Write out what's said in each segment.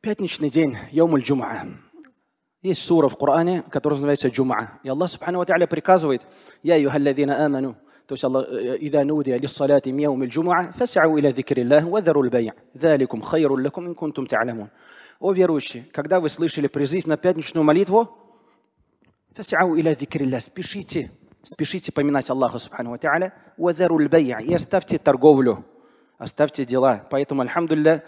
пятничный день, يوم الجمعة Есть сура в Коране, которая называется Джум'а. И Аллах Субхану Ва Та'аля приказывает, «Я юхалладзина аману». То есть Аллах, «Ида нудия лиссалати мияум джум'а, фасяу иля зикри Аллах, зикриллах, вазару лбай', заликум хайру лакум ин кунтум та'алямун». О верующие, когда вы слышали призыв на пятничную молитву, «Фасяу иля зикри Аллах, спешите, спешите поминать Аллаха Субхану Ва Та'аля, «Вазару лбай', и оставьте торговлю, оставьте дела». Поэтому, альхамдулиллах,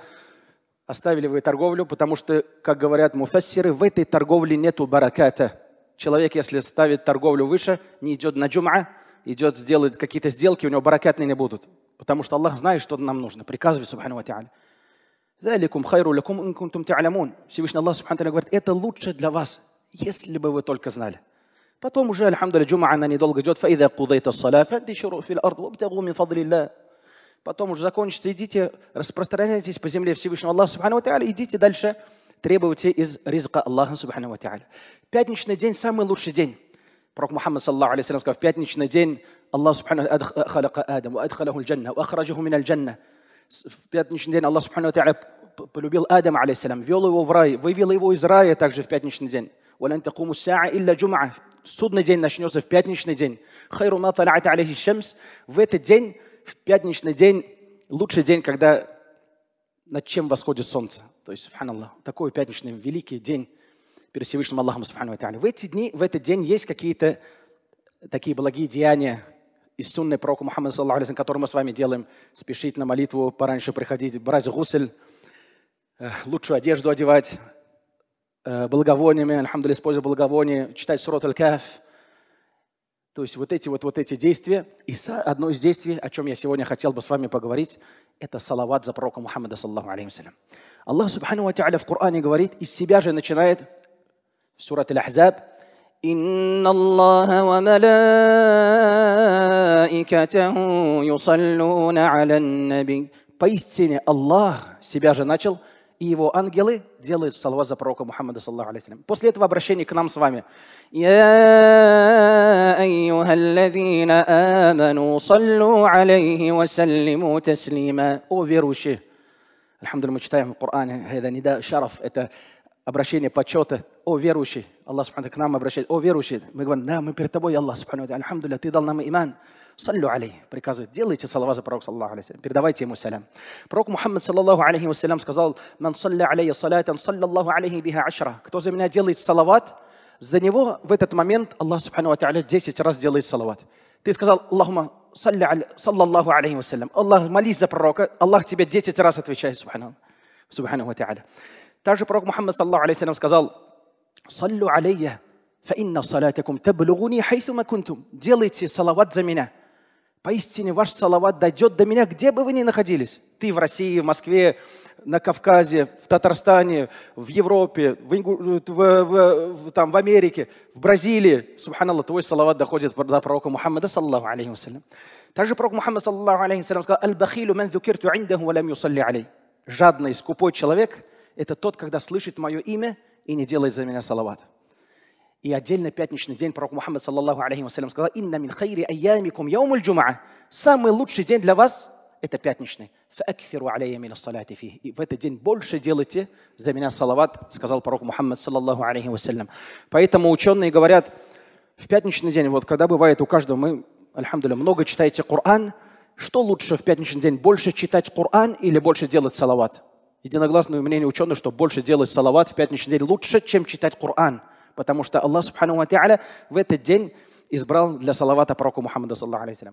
Оставили вы торговлю, потому что, как говорят муфассиры, в этой торговле нету бараката. Человек, если ставит торговлю выше, не идет на джума, идет сделать какие-то сделки, у него баракатные не будут. Потому что Аллах знает, что нам нужно. Приказывает, субхану ва та'аля. «Заликум хайру лакум инкунтум та'алямун». Всевышний Аллах, субхану говорит, это лучше для вас, если бы вы только знали. Потом уже, альхамдуля, джума, она недолго идет. «Фаида кудайта салафа, дишуру фил ард, вабтагу мин фадлилля» потом уже закончится, идите, распространяйтесь по земле Всевышнего Аллаха Субхану Тааля, идите дальше, требуйте из ризка Аллаха Субхану Тааля. Пятничный день – самый лучший день. Пророк Мухаммад, саллаху алейхи сказал, в пятничный день Аллах Субхану Тааля э, Адаму, адхалаху джанна, ахраджаху мин джанна. В пятничный день Аллах Субхану Тааля полюбил Адам, алейхиссалам, вел его в рай, вывел его из рая также в пятничный день. وَلَنْ تَقُومُ السَّاعَ إِلَّا جُمْعَةً Судный день начнется в пятничный день. خَيْرُ مَا طَلَعَتَ عَلَيْهِ В этот день в пятничный день лучший день, когда над чем восходит солнце. То есть, субханаллах, такой пятничный великий день перед Всевышним Аллахом, субхану В эти дни, в этот день есть какие-то такие благие деяния из сунны пророка Мухаммада, саллаху которые мы с вами делаем. Спешить на молитву, пораньше приходить, брать гусель, э, лучшую одежду одевать, э, благовониями, альхамдулилля, используя благовоние, читать сурат аль-каф – то есть вот эти вот, вот эти действия, и одно из действий, о чем я сегодня хотел бы с вами поговорить, это салават за пророка Мухаммада, саллаху алейхи Аллах, субхану ва в Коране говорит, из себя же начинает сурат Аль-Ахзаб, إن الله وملائكته يصلون على النبي. Поистине Аллах себя же начал и его ангелы делают салават за пророка Мухаммада, саллаху алейсалям. После этого обращение к нам с вами. О верующие! Альхамдулилля, мы читаем в Коране, это нида шараф, это обращение почета. О, верующий, Аллах Субхану к нам обращает. О, верующий, мы говорим, да, мы перед тобой, Аллах Субхану, Альхамдуля, ты дал нам иман. Саллю алей, приказывает, делайте салава за пророка, саллаху алейхи, передавайте ему салям. Пророк Мухаммад, саллаху алейхи вассалям, сказал, «Ман салля алейя салятан, саллаллаху алейхи биха ашра». Кто за меня делает салават, за него в этот момент Аллах Субхану Тааля 10 раз делает салават. Ты сказал, Аллахума, саллаллаху алейхи вассалям, Аллах, молись за пророка, Аллах тебе 10 раз отвечает, Субхану. Субхану Тааля. Также пророк Мухаммад, саллаху алейхи сказал, «Саллю алейя, фаинна салатикум таблугуни хайфума кунтум». Делайте салават за меня. Поистине ваш салават дойдет до меня, где бы вы ни находились. Ты в России, в Москве, на Кавказе, в Татарстане, в Европе, в, в, в, в, там, в Америке, в Бразилии. Субханаллах, твой салават доходит до пророка Мухаммада, саллаху алейхи вассалям. Также пророк Мухаммад, саллаху алейхи вассалям, сказал, «Аль-бахилю ман зукирту индаху валям юсалли алей». Жадный, скупой человек –– это тот, когда слышит мое имя и не делает за меня салават. И отдельно пятничный день пророк Мухаммад, саллаллаху алейхи вассалям, сказал, «Инна мин хайри айямикум яумуль джумаа». Самый лучший день для вас – это пятничный. «Фаакфиру алейя мин салати фи». И в этот день больше делайте за меня салават, сказал пророк Мухаммад, саллаллаху алейхи вассалям. Поэтому ученые говорят, в пятничный день, вот когда бывает у каждого, мы, альхамдуля, много читаете Коран, что лучше в пятничный день, больше читать Коран или больше делать салават? единогласное мнение ученых, что больше делать салават в пятничный день лучше, чем читать Коран. Потому что Аллах, субхану ва в этот день избрал для салавата пророка Мухаммада, саллаху алейхи